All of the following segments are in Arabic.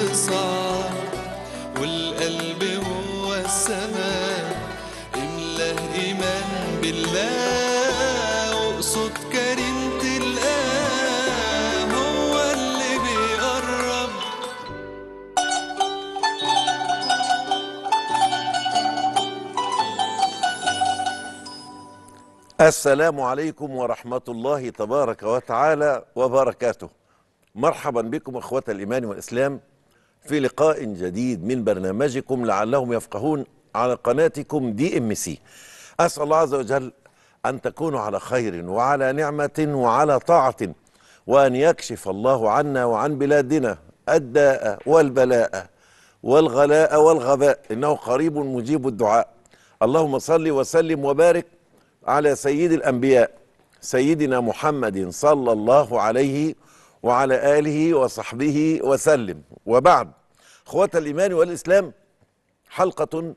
انتصار والقلب هو السماء املاه ايمان بالله واقصد كريم تلقاه هو اللي بيقرب السلام عليكم ورحمه الله تبارك وتعالى وبركاته مرحبا بكم اخوة الايمان والاسلام في لقاء جديد من برنامجكم لعلهم يفقهون على قناتكم دي ام سي اسال الله عز وجل ان تكونوا على خير وعلى نعمه وعلى طاعه وان يكشف الله عنا وعن بلادنا الداء والبلاء والغلاء والغباء انه قريب مجيب الدعاء اللهم صل وسلم وبارك على سيد الانبياء سيدنا محمد صلى الله عليه وسلم وعلى آله وصحبه وسلم وبعد اخوة الإيمان والإسلام حلقة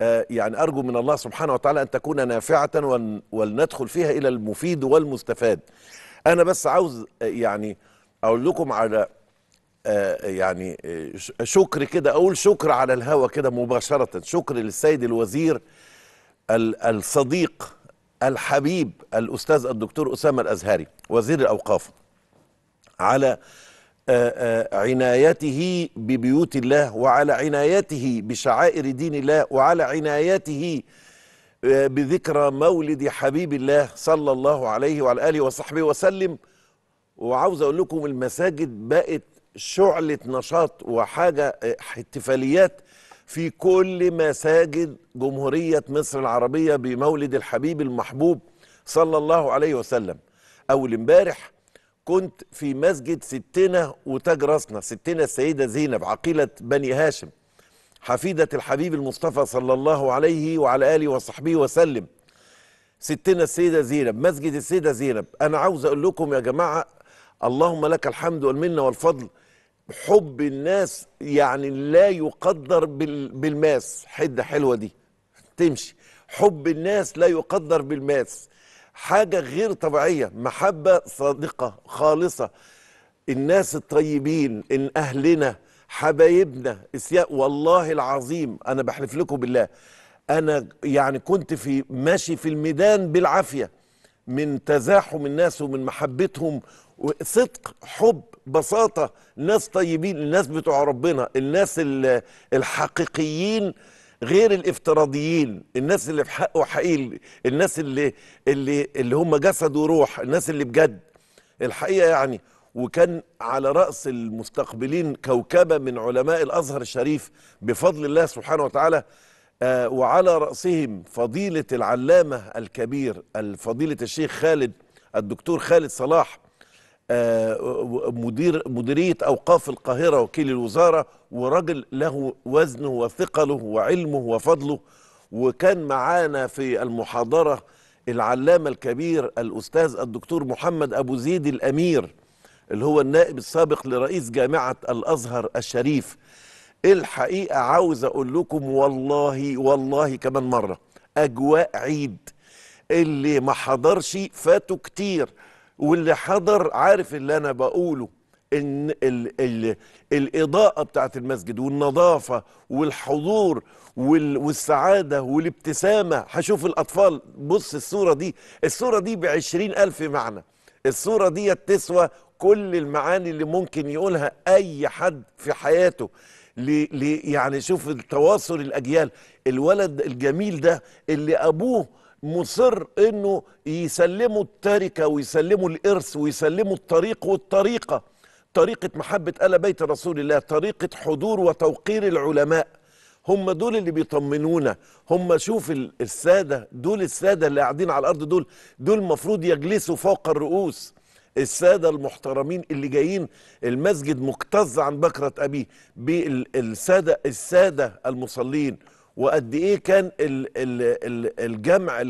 آه، يعني أرجو من الله سبحانه وتعالى أن تكون نافعة ولندخل فيها إلى المفيد والمستفاد أنا بس عاوز آه، يعني أقول لكم على آه، يعني شكر كده أقول شكر على الهوى كده مباشرة شكر للسيد الوزير الصديق الحبيب الأستاذ الدكتور أسامة الأزهري وزير الأوقاف على آه، آه، عنايته ببيوت الله وعلى عنايته بشعائر دين الله وعلى عنايته آه، بذكرى مولد حبيب الله صلى الله عليه وعلى اله وصحبه وسلم وعاوز اقول لكم المساجد بقت شعله نشاط وحاجه احتفاليات في كل مساجد جمهوريه مصر العربيه بمولد الحبيب المحبوب صلى الله عليه وسلم اول امبارح كنت في مسجد ستنا وتاج راسنا ستنا السيدة زينب عقيلة بني هاشم حفيدة الحبيب المصطفى صلى الله عليه وعلى آله وصحبه وسلم ستنا السيدة زينب مسجد السيدة زينب أنا عاوز أقول لكم يا جماعة اللهم لك الحمد والمنة والفضل حب الناس يعني لا يقدر بالماس حدة حلوة دي تمشي حب الناس لا يقدر بالماس حاجة غير طبيعية محبة صادقة خالصة الناس الطيبين إن أهلنا حبايبنا اسياء والله العظيم أنا بحلف لكم بالله أنا يعني كنت في ماشي في الميدان بالعافية من تزاحم الناس ومن محبتهم وصدق حب بساطة ناس طيبين الناس بتوع ربنا الناس الحقيقيين غير الافتراضيين الناس اللي في حقه حقيقي الناس اللي اللي اللي هم جسد وروح الناس اللي بجد الحقيقه يعني وكان على رأس المستقبلين كوكبة من علماء الأزهر الشريف بفضل الله سبحانه وتعالى آه وعلى رأسهم فضيلة العلامة الكبير الفضيله الشيخ خالد الدكتور خالد صلاح آه مدير مديرية أوقاف القاهرة وكيل الوزارة وراجل له وزنه وثقله وعلمه وفضله وكان معانا في المحاضرة العلامة الكبير الأستاذ الدكتور محمد أبو زيد الأمير اللي هو النائب السابق لرئيس جامعة الأزهر الشريف الحقيقة عاوز أقول لكم والله والله كمان مرة أجواء عيد اللي ما حضرش فاته كتير واللي حضر عارف اللي أنا بقوله ان الـ الـ الاضاءه بتاعه المسجد والنظافه والحضور والسعاده والابتسامه هشوف الاطفال بص الصوره دي الصوره دي بعشرين الف معنى الصوره دي تسوى كل المعاني اللي ممكن يقولها اي حد في حياته لي يعني شوف التواصل الاجيال الولد الجميل ده اللي ابوه مصر انه يسلمه التركه ويسلمه الارث ويسلمه الطريق والطريقه طريقة محبة آل بيت رسول الله طريقة حضور وتوقير العلماء هم دول اللي بيطمنونا هم شوف السادة دول السادة اللي قاعدين على الأرض دول دول المفروض يجلسوا فوق الرؤوس السادة المحترمين اللي جايين المسجد مكتظ عن بكرة أبيه بالسادة السادة المصلين وقد ايه كان ال ال الجمع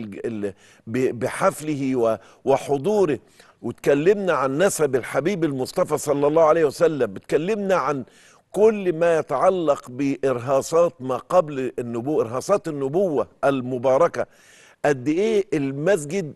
بحفله وحضوره وتكلمنا عن نسب الحبيب المصطفى صلى الله عليه وسلم اتكلمنا عن كل ما يتعلق بإرهاصات ما قبل النبوة إرهاصات النبوة المباركة قد إيه المسجد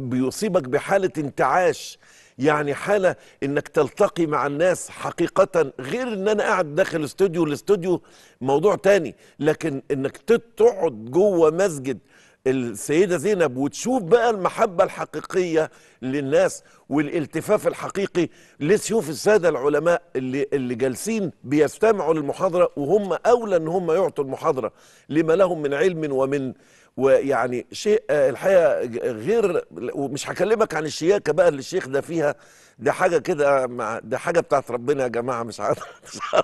بيصيبك بحالة انتعاش يعني حالة انك تلتقي مع الناس حقيقة غير ان انا قاعد داخل استوديو الاستوديو موضوع تاني لكن انك تقعد جوه مسجد السيده زينب وتشوف بقى المحبه الحقيقيه للناس والالتفاف الحقيقي لسيوف الساده العلماء اللي اللي جالسين بيستمعوا للمحاضره وهم اولى ان هم يعطوا المحاضره لما لهم من علم ومن ويعني شيء آه، الحقيقه غير ومش هكلمك عن الشياكه بقى اللي الشيخ ده فيها ده حاجه كده ده حاجه بتاعت ربنا يا جماعه مش عارف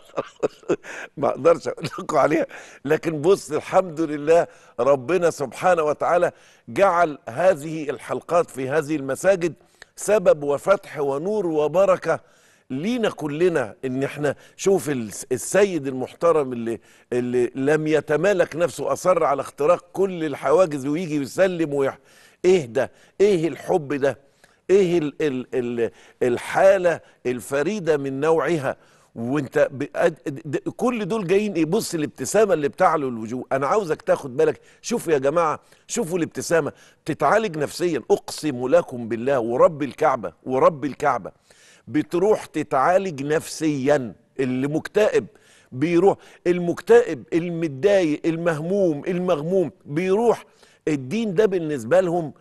ما اقدرش اقول لكم عليها لكن بص الحمد لله ربنا سبحانه وتعالى جعل هذه الحلقات في هذه المساجد سبب وفتح ونور وبركه لينا كلنا ان احنا شوف السيد المحترم اللي اللي لم يتمالك نفسه اصر على اختراق كل الحواجز ويجي يسلم ويح ايه ده ايه الحب ده ايه ال ال ال الحاله الفريده من نوعها وانت كل دول جايين ايه بص الابتسامه اللي بتعلو الوجوه انا عاوزك تاخد بالك شوفوا يا جماعه شوفوا الابتسامه تتعالج نفسيا اقسم لكم بالله ورب الكعبه ورب الكعبه بتروح تتعالج نفسيا اللي مكتئب بيروح المكتئب المتضايق المهموم المغموم بيروح الدين ده بالنسبه لهم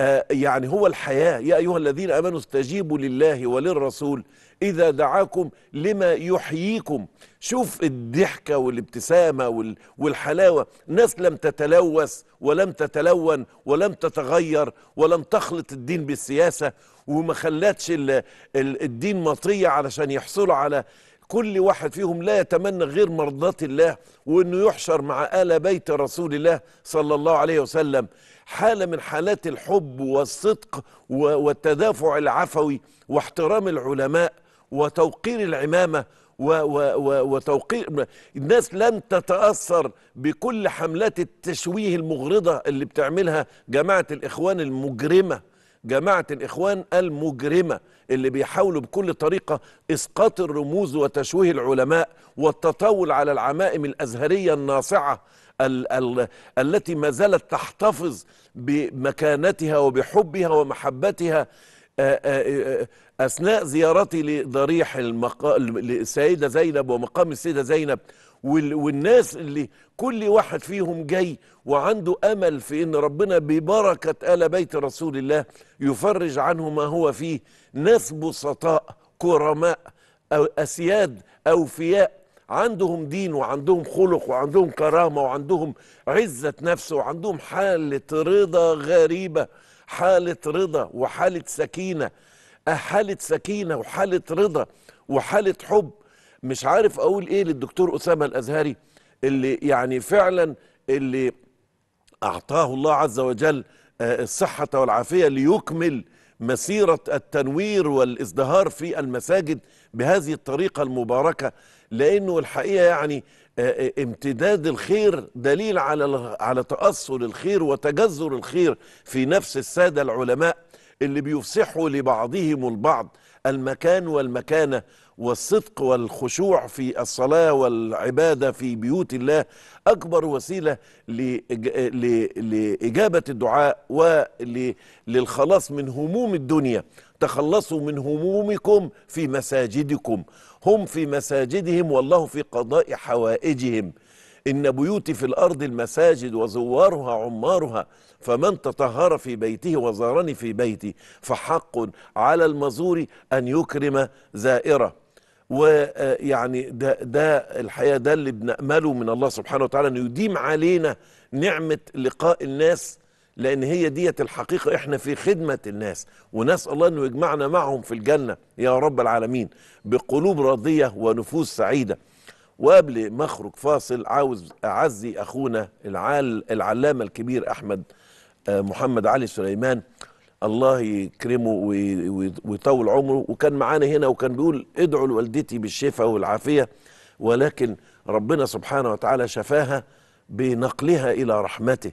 آه، يعني هو الحياة يا أيها الذين أمنوا استجيبوا لله وللرسول إذا دعاكم لما يحييكم شوف الضحكة والابتسامة والحلاوة ناس لم تتلوث ولم تتلون ولم تتغير ولم تخلط الدين بالسياسة وما خلتش الدين مطية علشان يحصلوا على كل واحد فيهم لا يتمنى غير مرضاة الله وانه يحشر مع آل بيت رسول الله صلى الله عليه وسلم حالة من حالات الحب والصدق والتدافع العفوي واحترام العلماء وتوقير العمامة و و و وتوقير الناس لن تتأثر بكل حملات التشويه المغرضة اللي بتعملها جماعة الإخوان المجرمة جماعة الإخوان المجرمة اللي بيحاولوا بكل طريقة إسقاط الرموز وتشويه العلماء والتطاول على العمائم الأزهرية الناصعة ال ال التي ما زالت تحتفظ بمكانتها وبحبها ومحبتها آه، آه، آه، أثناء زيارتي لضريح المقا... السيدة زينب ومقام السيدة زينب والناس اللي كل واحد فيهم جاي وعنده امل في ان ربنا ببركه ال بيت رسول الله يفرج عنه ما هو فيه ناس بسطاء كرماء أو اسياد اوفياء عندهم دين وعندهم خلق وعندهم كرامه وعندهم عزه نفس وعندهم حاله رضا غريبه حاله رضا وحاله سكينه حاله سكينه وحاله رضا وحاله حب مش عارف اقول ايه للدكتور اسامه الازهري اللي يعني فعلا اللي اعطاه الله عز وجل آه، الصحه والعافيه ليكمل مسيره التنوير والازدهار في المساجد بهذه الطريقه المباركه لانه الحقيقه يعني آه، آه، امتداد الخير دليل على على تاصل الخير وتجذر الخير في نفس الساده العلماء اللي بيفسحوا لبعضهم البعض المكان والمكانه والصدق والخشوع في الصلاة والعبادة في بيوت الله أكبر وسيلة لإجابة الدعاء وللخلاص من هموم الدنيا تخلصوا من همومكم في مساجدكم هم في مساجدهم والله في قضاء حوائجهم إن بيوتي في الأرض المساجد وزوارها عمارها فمن تطهر في بيته وزارني في بيتي فحق على المزور أن يكرم زائره ويعني ده ده الحقيقه ده اللي بنامله من الله سبحانه وتعالى انه يديم علينا نعمه لقاء الناس لان هي ديت الحقيقه احنا في خدمه الناس ونسال الله انه يجمعنا معهم في الجنه يا رب العالمين بقلوب راضيه ونفوس سعيده وقبل ما اخرج فاصل عاوز اعزي اخونا العال العلامه الكبير احمد آه، محمد علي سليمان الله يكرمه ويطول عمره وكان معانا هنا وكان بيقول ادعوا لوالدتي بالشفاء والعافية ولكن ربنا سبحانه وتعالى شفاها بنقلها إلى رحمته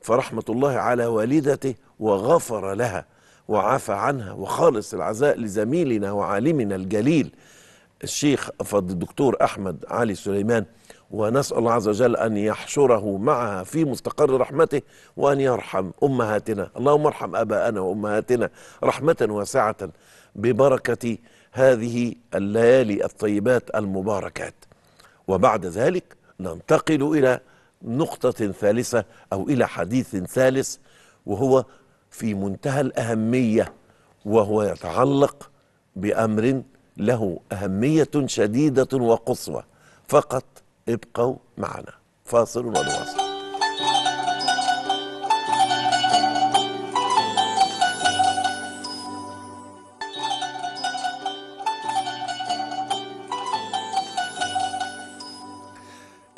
فرحمة الله على والدته وغفر لها وعفى عنها وخالص العزاء لزميلنا وعالمنا الجليل الشيخ الدكتور أحمد علي سليمان ونسأل الله عز وجل أن يحشره معها في مستقر رحمته وأن يرحم أمهاتنا اللهم ارحم أباءنا وأمهاتنا رحمة واسعة ببركة هذه الليالي الطيبات المباركات وبعد ذلك ننتقل إلى نقطة ثالثة أو إلى حديث ثالث وهو في منتهى الأهمية وهو يتعلق بأمر له أهمية شديدة وقصوى فقط ابقوا معنا فاصل ونواصل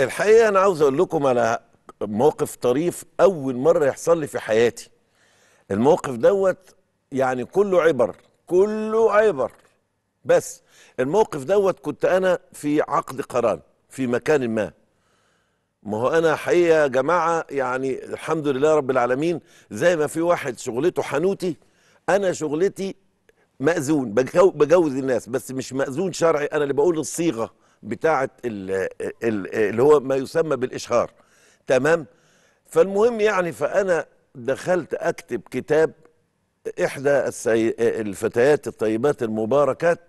الحقيقه انا عاوز اقول لكم على موقف طريف اول مره يحصل لي في حياتي الموقف دوت يعني كله عبر كله عبر بس الموقف دوت كنت انا في عقد قرار في مكان ما ما هو انا حقيقه يا جماعه يعني الحمد لله رب العالمين زي ما في واحد شغلته حانوتي انا شغلتي مأذون بجوز الناس بس مش مأذون شرعي انا اللي بقول الصيغه بتاعه اللي هو ما يسمى بالاشهار تمام فالمهم يعني فانا دخلت اكتب كتاب احدى الفتيات الطيبات المباركات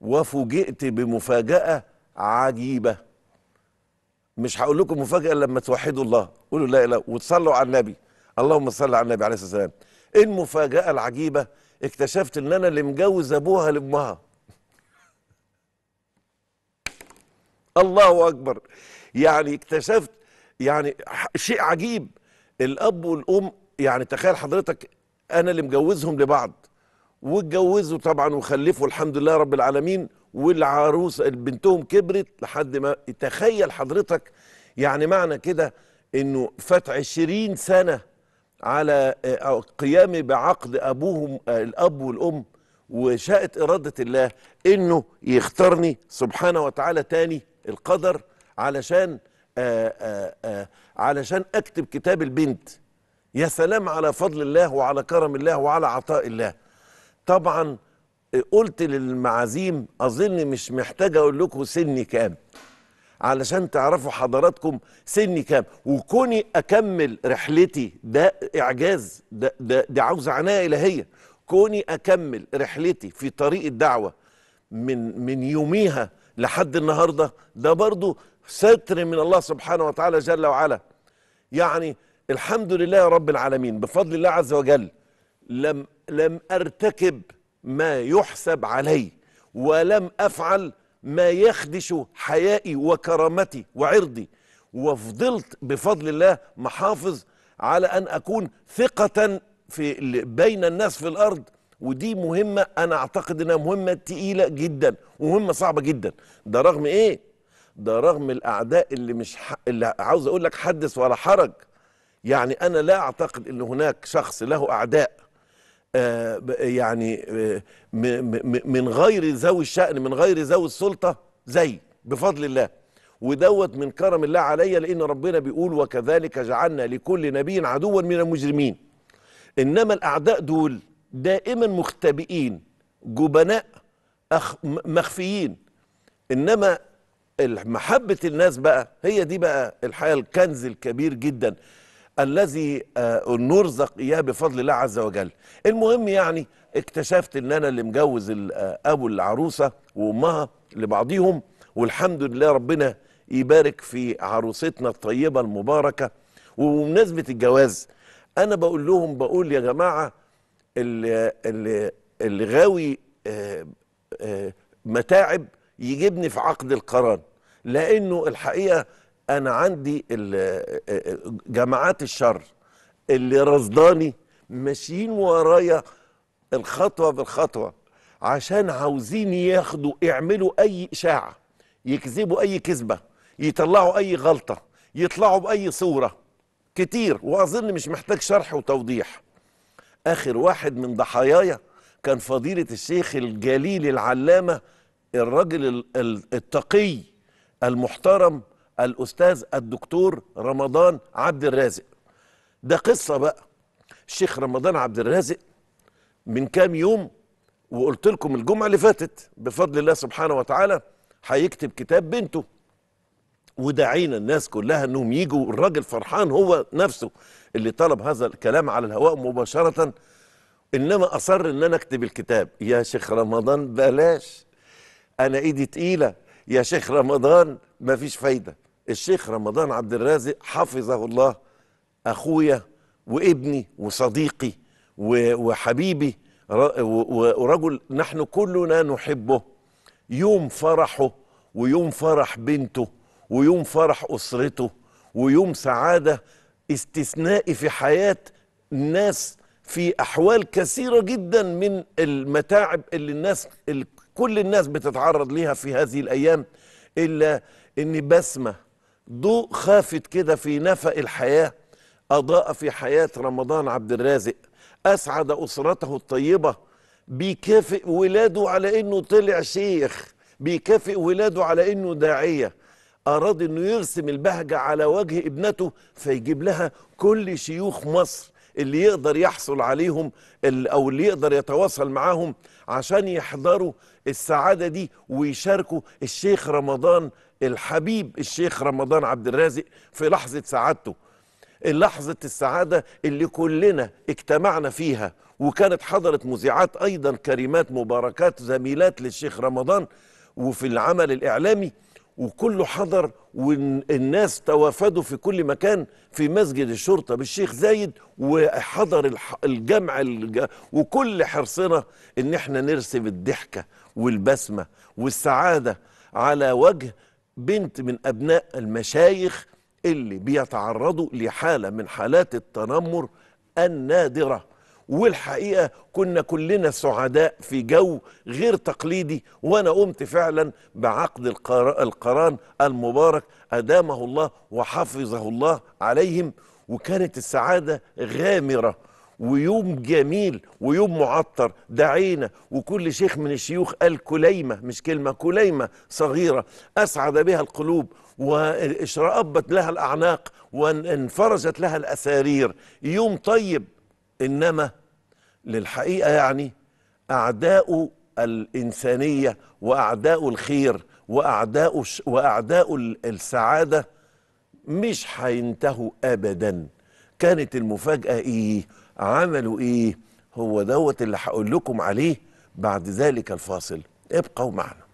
وفوجئت بمفاجأة عجيبة مش هقول لكم مفاجأة لما توحدوا الله قولوا لا إله وتصلوا على النبي اللهم صل على النبي عليه الصلاة والسلام إيه المفاجأة العجيبة اكتشفت إن أنا اللي مجوز أبوها لأمها الله أكبر يعني اكتشفت يعني شيء عجيب الأب والأم يعني تخيل حضرتك أنا اللي مجوزهم لبعض واتجوزوا طبعا وخلفوا الحمد لله رب العالمين والعروس بنتهم كبرت لحد ما تخيل حضرتك يعني معنى كده انه فات عشرين سنة على آه، قيامي بعقد ابوهم آه، الاب والام وشاءت اراده الله انه يختارني سبحانه وتعالى تاني القدر علشان آآ آه، آآ علشان اكتب كتاب البنت يا سلام على فضل الله وعلى كرم الله وعلى عطاء الله طبعا آه، قلت للمعازيم اظن مش محتاج اقول لكم سني كام علشان تعرفوا حضراتكم سني كام وكوني اكمل رحلتي ده اعجاز ده ده دي عاوزه عنايه الهيه كوني اكمل رحلتي في طريق الدعوه من من يوميها لحد النهارده ده برضو ستر من الله سبحانه وتعالى جل وعلا يعني الحمد لله رب العالمين بفضل الله عز وجل لم لم أرتكب ما يحسب علي ولم أفعل ما يخدش حيائي وكرامتي وعرضي وفضلت بفضل الله محافظ على أن أكون ثقة في بين الناس في الأرض ودي مهمة أنا أعتقد أنها مهمة تقيلة جدا ومهمة صعبة جدا ده رغم إيه؟ ده رغم الأعداء اللي مش ح... اللي عاوز أقول لك حدث ولا حرج يعني أنا لا أعتقد أن هناك شخص له أعداء آه، يعني آه، من غير ذوي الشأن من غير ذوي السلطة زي بفضل الله ودوت من كرم الله عليا لأن ربنا بيقول وكذلك جعلنا لكل نبي عدوا من المجرمين إنما الأعداء دول دائما مختبئين جبناء أخ مخفيين إنما محبة الناس بقى هي دي بقى الحقيقة الكنز الكبير جدا الذي آه، نرزق اياه بفضل الله عز وجل المهم يعني اكتشفت ان انا اللي مجوز آه، ابو العروسه وامها لبعضيهم والحمد لله ربنا يبارك في عروستنا الطيبه المباركه وبمناسبه الجواز انا بقول لهم بقول يا جماعه اللي اللي اللي غاوي آه، متاعب يجيبني في عقد القران لانه الحقيقه انا عندي آه، آه، جماعات الشر اللي رصداني ماشيين ورايا الخطوه بالخطوه عشان عاوزين ياخدوا يعملوا اي اشاعه يكذبوا اي كذبه يطلعوا اي غلطه يطلعوا باي صوره كتير واظن مش محتاج شرح وتوضيح اخر واحد من ضحايايا كان فضيله الشيخ الجليل العلامه الراجل التقي المحترم الاستاذ الدكتور رمضان عبد الرازق ده قصه بقى الشيخ رمضان عبد الرازق من كام يوم وقلت لكم الجمعه اللي فاتت بفضل الله سبحانه وتعالى هيكتب كتاب بنته ودعينا الناس كلها انهم يجوا الراجل فرحان هو نفسه اللي طلب هذا الكلام على الهواء مباشره انما اصر ان انا اكتب الكتاب يا شيخ رمضان بلاش انا ايدي تقيله يا شيخ رمضان مفيش فايده الشيخ رمضان عبد الرازق حفظه الله اخويا وابني وصديقي وحبيبي ورجل نحن كلنا نحبه يوم فرحه ويوم فرح بنته ويوم فرح اسرته ويوم سعاده استثنائي في حياه الناس في احوال كثيره جدا من المتاعب اللي الناس اللي كل الناس بتتعرض ليها في هذه الايام الا ان بسمه ضوء خافت كده في نفق الحياة أضاء في حياة رمضان عبد الرازق أسعد أسرته الطيبة بيكافئ ولاده على إنه طلع شيخ بيكافئ ولاده على إنه داعية أراد إنه يرسم البهجة على وجه ابنته فيجيب لها كل شيوخ مصر اللي يقدر يحصل عليهم او اللي يقدر يتواصل معاهم عشان يحضروا السعاده دي ويشاركوا الشيخ رمضان الحبيب الشيخ رمضان عبد الرازق في لحظة سعادته لحظة السعادة اللي كلنا اجتمعنا فيها وكانت حضرت مذيعات أيضا كريمات مباركات زميلات للشيخ رمضان وفي العمل الإعلامي وكله حضر والناس توافدوا في كل مكان في مسجد الشرطة بالشيخ زايد وحضر الجمع وكل حرصنا ان احنا نرسم الضحكة والبسمة والسعادة على وجه بنت من أبناء المشايخ اللي بيتعرضوا لحالة من حالات التنمر النادرة والحقيقة كنا كلنا سعداء في جو غير تقليدي وأنا قمت فعلا بعقد القران المبارك أدامه الله وحفظه الله عليهم وكانت السعادة غامرة ويوم جميل ويوم معطر دعينا وكل شيخ من الشيوخ قال كليمة مش كلمة كليمة صغيرة أسعد بها القلوب واشرأبت لها الأعناق وانفرجت لها الأسارير يوم طيب إنما للحقيقة يعني أعداء الإنسانية وأعداء الخير وأعداء, وأعداء السعادة مش هينتهوا أبداً كانت المفاجأة إيه؟ عملوا ايه هو دوت اللي هقول لكم عليه بعد ذلك الفاصل ابقوا معنا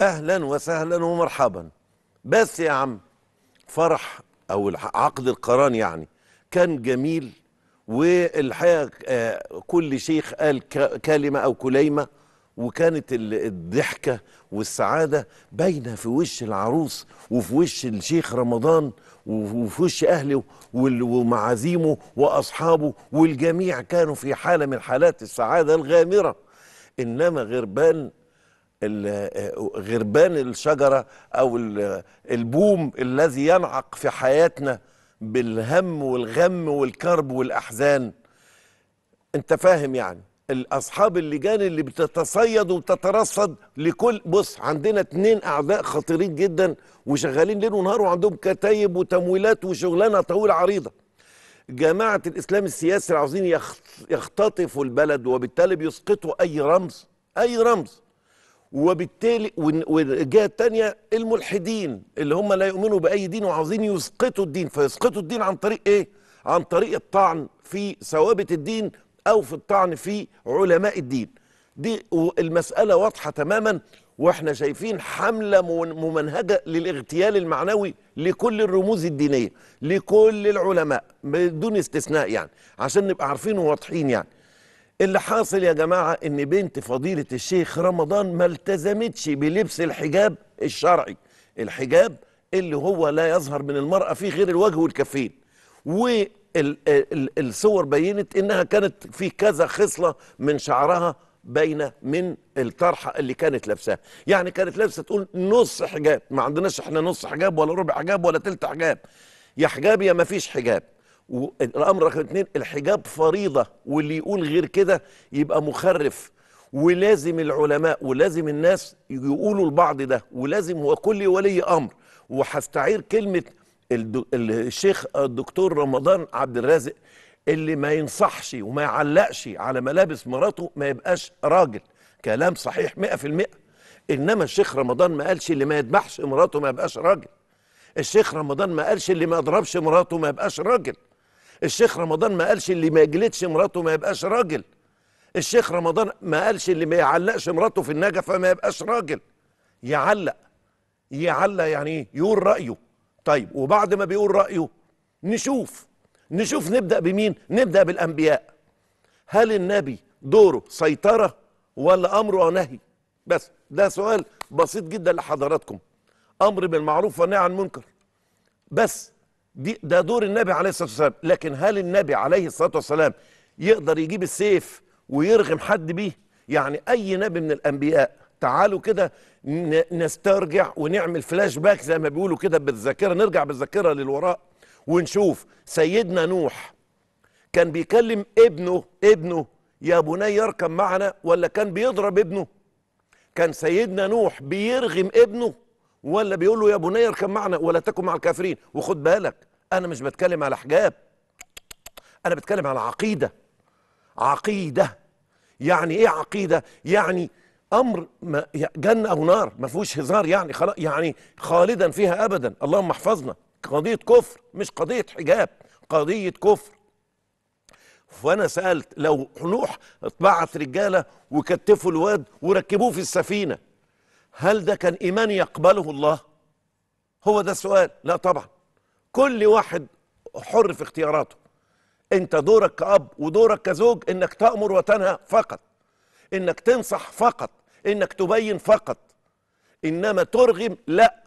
اهلا وسهلا ومرحبا بس يا عم فرح او عقد القران يعني كان جميل والحقيقه آه، كل شيخ قال كلمه او كليمه وكانت الضحكه والسعاده باينه في وش العروس وفي وش الشيخ رمضان وفي وش اهله ومعازيمه واصحابه والجميع كانوا في حاله من حالات السعاده الغامره انما غربان آه، غربان الشجره او البوم الذي ينعق في حياتنا بالهم والغم والكرب والأحزان أنت فاهم يعني الأصحاب اللجان اللي بتتصيد وبتترصد لكل بص عندنا اتنين أعداء خطيرين جدا وشغالين ليل ونهار وعندهم كتايب وتمويلات وشغلانة طويلة عريضة جماعة الإسلام السياسي العظيم يختطفوا البلد وبالتالي بيسقطوا أي رمز أي رمز وبالتالي والجهه الثانيه الملحدين اللي هم لا يؤمنوا باي دين وعاوزين يسقطوا الدين فيسقطوا الدين عن طريق ايه؟ عن طريق الطعن في ثوابت الدين او في الطعن في علماء الدين. دي المساله واضحه تماما واحنا شايفين حمله ممنهجه للاغتيال المعنوي لكل الرموز الدينيه لكل العلماء بدون استثناء يعني عشان نبقى عارفين وواضحين يعني اللي حاصل يا جماعة إن بنت فضيلة الشيخ رمضان ما التزمتش بلبس الحجاب الشرعي الحجاب اللي هو لا يظهر من المرأة فيه غير الوجه والكفين والصور بينت إنها كانت في كذا خصلة من شعرها باينه من الطرحه اللي كانت لابساها يعني كانت لابسه تقول نص حجاب ما عندناش احنا نص حجاب ولا ربع حجاب ولا تلت حجاب يا حجاب يا ما فيش حجاب والامر رقم اتنين الحجاب فريضه واللي يقول غير كده يبقى مخرف ولازم العلماء ولازم الناس يقولوا البعض ده ولازم وكل ولي امر وهستعير كلمه الشيخ الدكتور رمضان عبد الرازق اللي ما ينصحش وما يعلقش على ملابس مراته ما يبقاش راجل كلام صحيح 100% انما الشيخ رمضان ما قالش اللي ما يذبحش مراته ما يبقاش راجل الشيخ رمضان ما قالش اللي ما يضربش مراته ما يبقاش راجل الشيخ رمضان ما قالش اللي ما يجلدش مراته ما يبقاش راجل الشيخ رمضان ما قالش اللي ما يعلقش مراته في النجفة ما يبقاش راجل يعلق يعلق يعني ايه يقول رأيه طيب وبعد ما بيقول رأيه نشوف نشوف نبدأ بمين نبدأ بالأنبياء هل النبي دوره سيطرة ولا أمره نهي بس ده سؤال بسيط جدا لحضراتكم أمر بالمعروف ونهي عن المنكر بس دي ده دور النبي عليه الصلاه والسلام لكن هل النبي عليه الصلاه والسلام يقدر يجيب السيف ويرغم حد بيه يعني اي نبي من الانبياء تعالوا كده نسترجع ونعمل فلاش باك زي ما بيقولوا كده بالذاكره نرجع بالذاكره للوراء ونشوف سيدنا نوح كان بيكلم ابنه ابنه يا بني اركب معنا ولا كان بيضرب ابنه كان سيدنا نوح بيرغم ابنه ولا بيقول له يا بني اركب معنا ولا تكن مع الكافرين وخد بالك انا مش بتكلم على حجاب انا بتكلم على عقيده عقيده يعني ايه عقيده يعني امر ما جنه او نار ما فيهوش هزار يعني خلاص يعني خالدا فيها ابدا اللهم احفظنا قضيه كفر مش قضيه حجاب قضيه كفر فانا سالت لو نوح اتبعت رجاله وكتفوا الواد وركبوه في السفينه هل ده كان إيمان يقبله الله؟ هو ده السؤال لا طبعا كل واحد حر في اختياراته انت دورك كأب ودورك كزوج انك تأمر وتنهى فقط انك تنصح فقط انك تبين فقط انما ترغم لا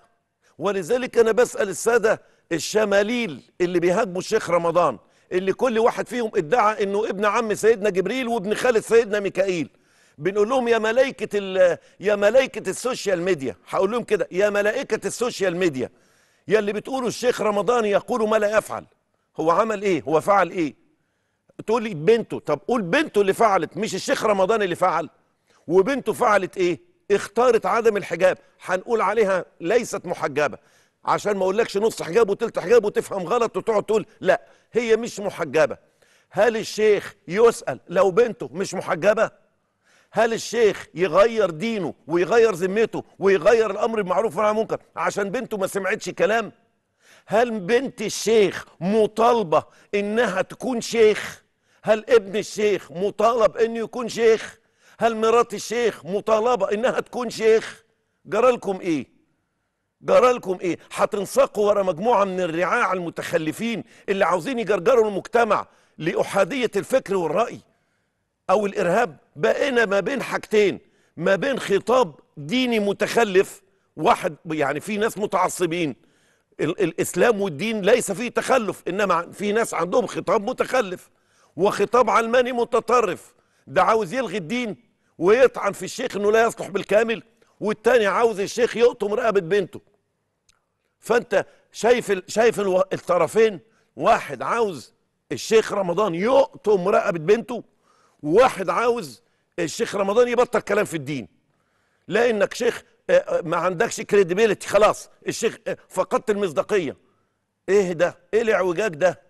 ولذلك انا بسأل السادة الشماليل اللي بيهاجموا الشيخ رمضان اللي كل واحد فيهم ادعى انه ابن عم سيدنا جبريل وابن خالد سيدنا ميكائيل بنقول لهم يا ملائكه يا ملائكه السوشيال ميديا هقول لهم كده يا ملائكه السوشيال ميديا يا اللي بتقولوا الشيخ رمضان يقول ما لا يفعل هو عمل ايه هو فعل ايه تقول لي بنته طب قول بنته اللي فعلت مش الشيخ رمضان اللي فعل وبنته فعلت ايه اختارت عدم الحجاب هنقول عليها ليست محجبه عشان ما اقولكش نص حجاب وتلت حجاب وتفهم غلط وتقعد تقول لا هي مش محجبه هل الشيخ يسال لو بنته مش محجبه هل الشيخ يغير دينه ويغير ذمته ويغير الامر بالمعروف والنهي عن المنكر عشان بنته ما سمعتش كلام هل بنت الشيخ مطالبه انها تكون شيخ هل ابن الشيخ مطالب انه يكون شيخ هل مرات الشيخ مطالبه انها تكون شيخ جرالكم ايه جرالكم ايه هتنساقوا ورا مجموعه من الرعاع المتخلفين اللي عاوزين يجرجروا المجتمع لاحاديه الفكر والراي او الارهاب بقينا ما بين حاجتين ما بين خطاب ديني متخلف واحد يعني في ناس متعصبين ال الاسلام والدين ليس فيه تخلف انما في ناس عندهم خطاب متخلف وخطاب علماني متطرف ده عاوز يلغي الدين ويطعن في الشيخ انه لا يصلح بالكامل والتاني عاوز الشيخ يقطم رقبه بنته فانت شايف ال شايف الطرفين واحد عاوز الشيخ رمضان يقطم رقبه بنته وواحد عاوز الشيخ رمضان يبطل كلام في الدين لانك شيخ آه، آه، ما عندكش كريديبيليتي خلاص الشيخ آه، فقدت المصداقيه ايه ده ايه الاعوجاج ده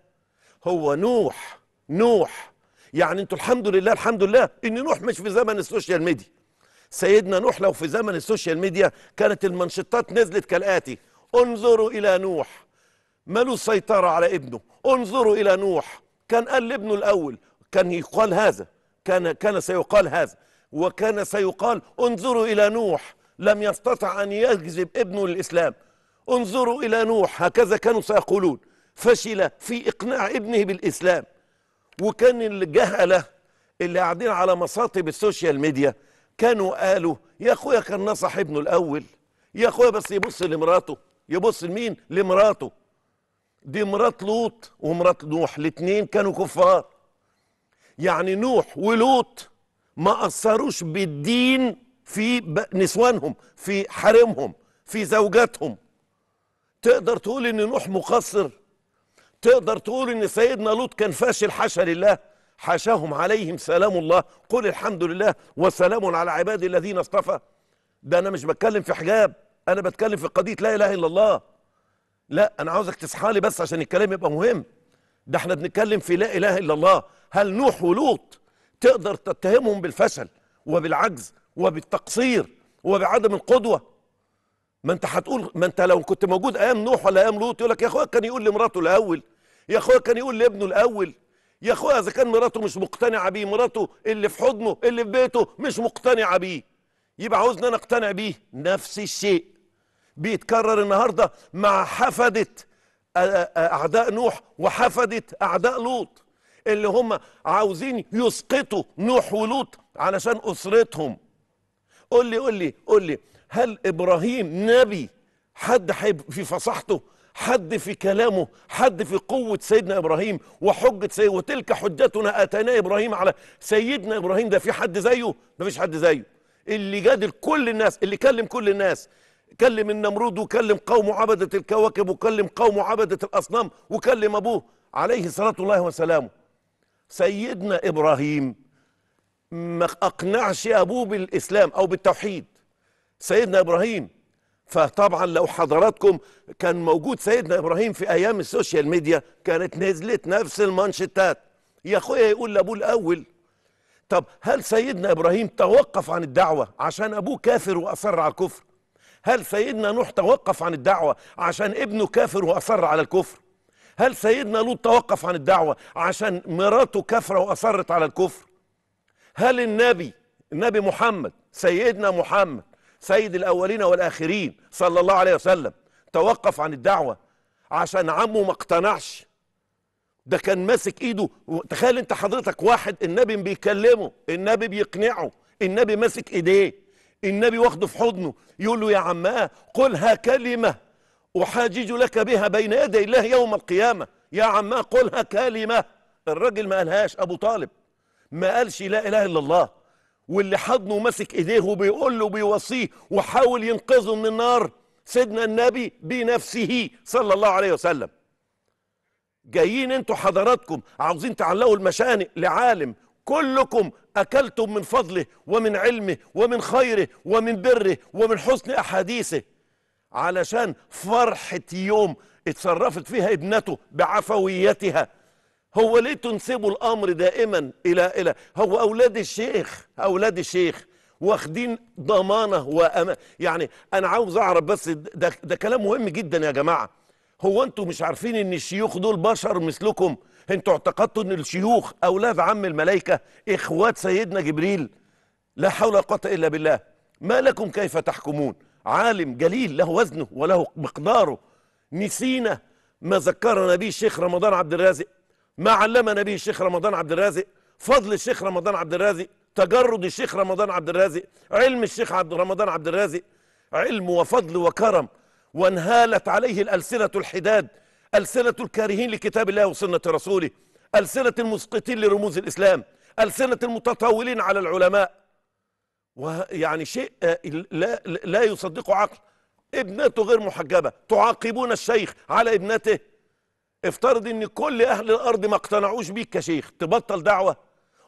هو نوح نوح يعني انتوا الحمد لله الحمد لله ان نوح مش في زمن السوشيال ميديا سيدنا نوح لو في زمن السوشيال ميديا كانت المنشطات نزلت كالاتي انظروا الى نوح ملو سيطره على ابنه انظروا الى نوح كان قال لابنه الاول كان يقال هذا كان كان سيقال هذا وكان سيقال انظروا الى نوح لم يستطع ان يجذب ابنه للاسلام انظروا الى نوح هكذا كانوا سيقولون فشل في اقناع ابنه بالاسلام وكان الجهله اللي قاعدين على مصاطب السوشيال ميديا كانوا قالوا يا اخويا كان نصح ابنه الاول يا اخويا بس يبص لمراته يبص لمين لمراته دي مرات لوط ومرات نوح الاثنين كانوا كفار يعني نوح ولوط ما أثروش بالدين في نسوانهم في حرمهم في زوجاتهم تقدر تقول ان نوح مقصر تقدر تقول ان سيدنا لوط كان فاشل حاشا لله حاشاهم عليهم سلام الله قل الحمد لله وسلام على عبادي الذين اصطفى ده انا مش بتكلم في حجاب انا بتكلم في قضيه لا اله الا الله لا انا عاوزك تصحى لي بس عشان الكلام يبقى مهم ده احنا بنتكلم في لا اله الا الله هل نوح ولوط تقدر تتهمهم بالفشل وبالعجز وبالتقصير وبعدم القدوة ما انت هتقول ما انت لو كنت موجود ايام نوح ولا ايام لوط يقول لك يا اخويا كان يقول لمراته الاول يا اخويا كان يقول لابنه الاول يا اخويا اذا كان مراته مش مقتنعه بيه مراته اللي في حضنه اللي في بيته مش مقتنعه بيه يبقى عاوزني انا اقتنع بيه نفس الشيء بيتكرر النهارده مع حفده اعداء نوح وحفده اعداء لوط اللي هم عاوزين يسقطوا نوح ولوط علشان اسرتهم قول لي قول لي قول لي هل ابراهيم نبي حد في فصاحته حد في كلامه حد في قوة سيدنا إبراهيم وحجة سيدنا وتلك حجتنا آتانا إبراهيم على سيدنا إبراهيم ده في حد زيه ما فيش حد زيه اللي جادل كل الناس اللي كلم كل الناس كلم النمرود وكلم قومه عبدة الكواكب وكلم قومه عبدة الأصنام وكلم أبوه عليه صلاة الله وسلامه سيدنا إبراهيم ما أقنعش أبوه بالإسلام أو بالتوحيد سيدنا إبراهيم فطبعا لو حضراتكم كان موجود سيدنا إبراهيم في أيام السوشيال ميديا كانت نزلت نفس المانشيتات يا أخويا يقول لأبوه الأول طب هل سيدنا إبراهيم توقف عن الدعوة عشان أبوه كافر وأصر على الكفر هل سيدنا نوح توقف عن الدعوة عشان ابنه كافر وأصر على الكفر هل سيدنا لوط توقف عن الدعوة عشان مراته كفرة وأصرت على الكفر هل النبي النبي محمد سيدنا محمد سيد الأولين والآخرين صلى الله عليه وسلم توقف عن الدعوة عشان عمه ما اقتنعش ده كان ماسك ايده تخيل انت حضرتك واحد النبي بيكلمه النبي بيقنعه النبي ماسك ايديه النبي واخده في حضنه يقول له يا عماه قلها كلمه أحاجج لك بها بين يدي الله يوم القيامة يا عما قلها كلمة الراجل ما قالهاش أبو طالب ما قالش لا إله إلا الله واللي حضنه ماسك إيديه وبيقول له بيوصيه وحاول ينقذه من النار سيدنا النبي بنفسه صلى الله عليه وسلم جايين انتوا حضراتكم عاوزين تعلقوا المشانق لعالم كلكم أكلتم من فضله ومن علمه ومن خيره ومن بره ومن حسن أحاديثه علشان فرحة يوم اتصرفت فيها ابنته بعفويتها هو ليه تنسبوا الأمر دائما إلى إلى هو أولاد الشيخ أولاد الشيخ واخدين ضمانة وأمان يعني أنا عاوز أعرف بس ده, ده كلام مهم جدا يا جماعة هو أنتوا مش عارفين إن الشيوخ دول بشر مثلكم أنتوا اعتقدتوا إن الشيوخ أولاد عم الملائكة إخوات سيدنا جبريل لا حول ولا قوة إلا بالله ما لكم كيف تحكمون عالم جليل له وزنه وله مقداره نسينا ما ذكرنا به الشيخ رمضان عبد الرازق ما علمنا به الشيخ رمضان عبد الرازق فضل الشيخ رمضان عبد الرازق تجرد الشيخ رمضان عبد الرازق علم الشيخ عبد رمضان عبد الرازق علم وفضل وكرم وانهالت عليه الألسنة الحداد ألسنة الكارهين لكتاب الله وسنة رسوله ألسنة المسقطين لرموز الإسلام ألسنة المتطاولين على العلماء ويعني شيء آه، لا, لا يصدقه عقل ابنته غير محجبة تعاقبون الشيخ على ابنته افترض ان كل اهل الارض ما اقتنعوش بيك كشيخ تبطل دعوة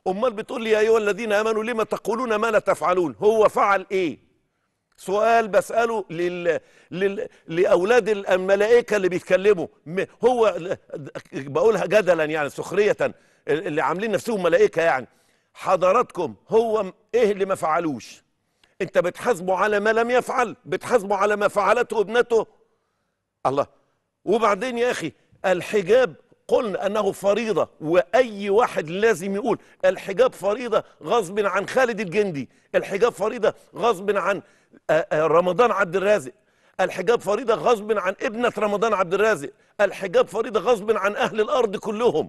امال بتقول لي يا ايها الذين امنوا لما تقولون ما لا تفعلون هو فعل ايه سؤال بسأله لل... لل... لأولاد الملائكة اللي بيتكلموا هو بقولها جدلا يعني سخرية اللي عاملين نفسهم ملائكة يعني حضراتكم هو ايه اللي ما فعلوش انت بتحاسبه على ما لم يفعل بتحاسبه على ما فعلته ابنته الله وبعدين يا اخي الحجاب قلنا انه فريضه واي واحد لازم يقول الحجاب فريضه غصب عن خالد الجندي الحجاب فريضه غصب عن آه، آه، رمضان عبد الرازق الحجاب فريضه غصب عن ابنه رمضان عبد الرازق الحجاب فريضه غصب عن اهل الارض كلهم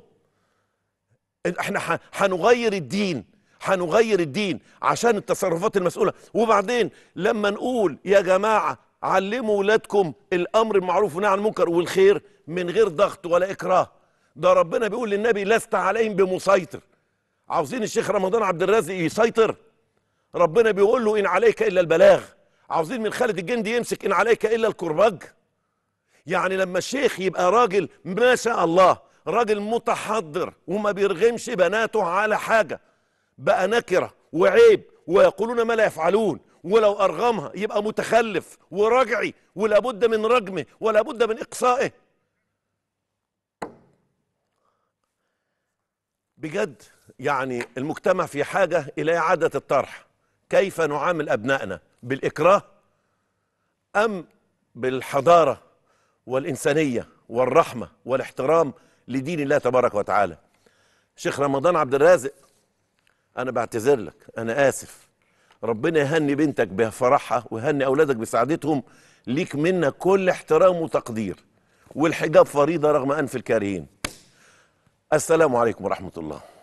احنا هنغير الدين هنغير الدين عشان التصرفات المسؤوله وبعدين لما نقول يا جماعه علموا ولادكم الامر المعروف والنهي عن المنكر والخير من غير ضغط ولا اكراه ده ربنا بيقول للنبي لست عليهم بمسيطر عاوزين الشيخ رمضان عبد الرازق يسيطر ربنا بيقول له ان عليك الا البلاغ عاوزين من خالد الجندي يمسك ان عليك الا الكرباج يعني لما الشيخ يبقى راجل ما شاء الله راجل متحضر وما بيرغمش بناته على حاجه بقى نكره وعيب ويقولون ما لا يفعلون ولو ارغمها يبقى متخلف ورجعي ولا بد من رجمه ولا بد من اقصائه بجد يعني المجتمع في حاجه الى اعاده الطرح كيف نعامل ابنائنا بالاكراه ام بالحضاره والانسانيه والرحمه والاحترام لدين الله تبارك وتعالى شيخ رمضان عبد الرازق انا بعتذر لك انا اسف ربنا يهني بنتك بفرحها ويهني اولادك بسعادتهم ليك منا كل احترام وتقدير والحجاب فريضه رغم انف الكارهين السلام عليكم ورحمه الله